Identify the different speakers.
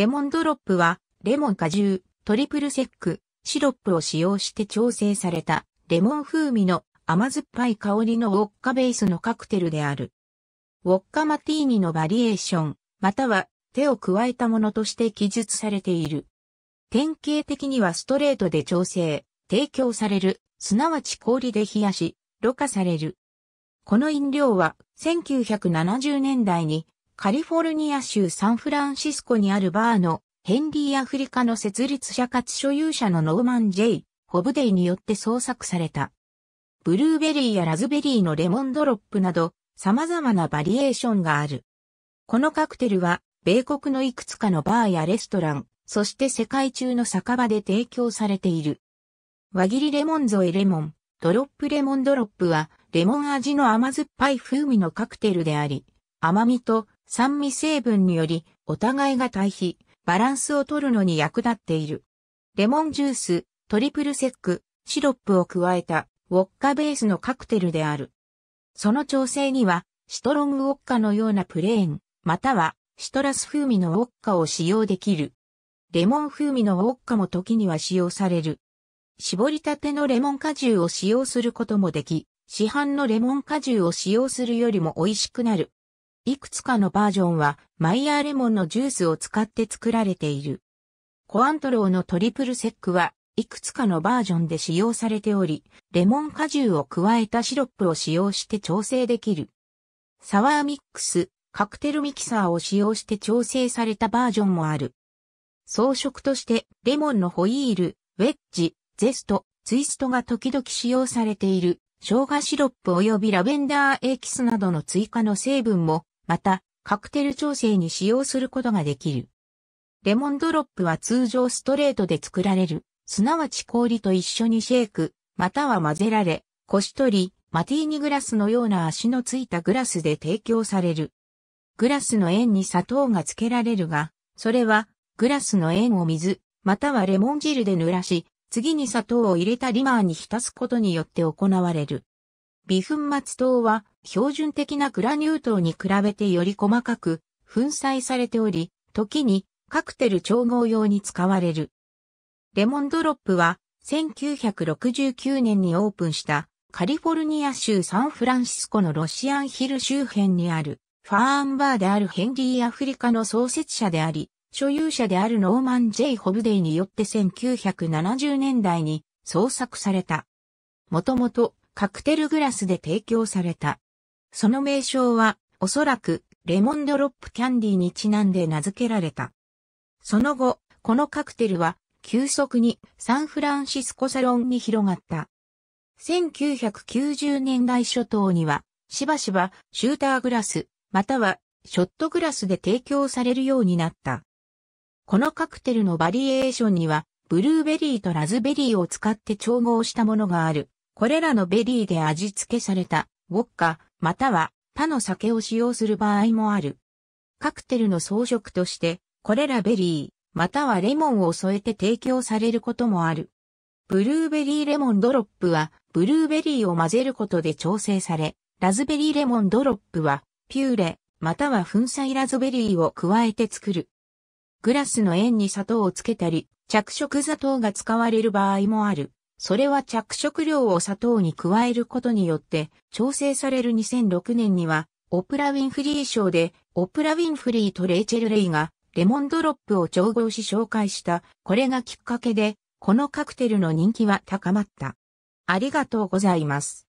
Speaker 1: レモンドロップは、レモン果汁、トリプルセック、シロップを使用して調整された、レモン風味の甘酸っぱい香りのウォッカベースのカクテルである。ウォッカマティーニのバリエーション、または手を加えたものとして記述されている。典型的にはストレートで調整、提供される、すなわち氷で冷やし、ろ過される。この飲料は1970年代にカリフォルニア州サンフランシスコにあるバーのヘンリー・アフリカの設立者かつ所有者のノーマン・ジェイ・ホブデイによって創作された。ブルーベリーやラズベリーのレモンドロップなど様々なバリエーションがある。このカクテルは米国のいくつかのバーやレストラン、そして世界中の酒場で提供されている。輪切りレモン添えレモン、ドロップレモンドロップはレモン味の甘酸っぱい風味のカクテルであり、甘みと酸味成分により、お互いが対比、バランスを取るのに役立っている。レモンジュース、トリプルセック、シロップを加えた、ウォッカベースのカクテルである。その調整には、シトロングウォッカのようなプレーン、または、シトラス風味のウォッカを使用できる。レモン風味のウォッカも時には使用される。絞りたてのレモン果汁を使用することもでき、市販のレモン果汁を使用するよりも美味しくなる。いくつかのバージョンはマイヤーレモンのジュースを使って作られている。コアントローのトリプルセックはいくつかのバージョンで使用されており、レモン果汁を加えたシロップを使用して調整できる。サワーミックス、カクテルミキサーを使用して調整されたバージョンもある。装飾としてレモンのホイール、ウェッジ、ゼスト、ツイストが時々使用されている生姜シロップ及びラベンダーエキスなどの追加の成分もまた、カクテル調整に使用することができる。レモンドロップは通常ストレートで作られる、すなわち氷と一緒にシェイク、または混ぜられ、こし取り、マティーニグラスのような足のついたグラスで提供される。グラスの円に砂糖がつけられるが、それは、グラスの円を水、またはレモン汁で濡らし、次に砂糖を入れたリマーに浸すことによって行われる。微粉末糖は標準的なグラニュー糖に比べてより細かく粉砕されており、時にカクテル調合用に使われる。レモンドロップは1969年にオープンしたカリフォルニア州サンフランシスコのロシアンヒル周辺にあるファーンバーであるヘンリー・アフリカの創設者であり、所有者であるノーマン・ジェイ・ホブデイによって1970年代に創作された。もともとカクテルグラスで提供された。その名称は、おそらく、レモンドロップキャンディにちなんで名付けられた。その後、このカクテルは、急速にサンフランシスコサロンに広がった。1990年代初頭には、しばしばシューターグラス、またはショットグラスで提供されるようになった。このカクテルのバリエーションには、ブルーベリーとラズベリーを使って調合したものがある。これらのベリーで味付けされた、ウォッカ、または他の酒を使用する場合もある。カクテルの装飾として、これらベリー、またはレモンを添えて提供されることもある。ブルーベリーレモンドロップは、ブルーベリーを混ぜることで調整され、ラズベリーレモンドロップは、ピューレ、または粉砕ラズベリーを加えて作る。グラスの円に砂糖をつけたり、着色砂糖が使われる場合もある。それは着色料を砂糖に加えることによって調整される2006年にはオプラ・ウィンフリー賞でオプラ・ウィンフリーとレイチェル・レイがレモンドロップを調合し紹介した。これがきっかけでこのカクテルの人気は高まった。ありがとうございます。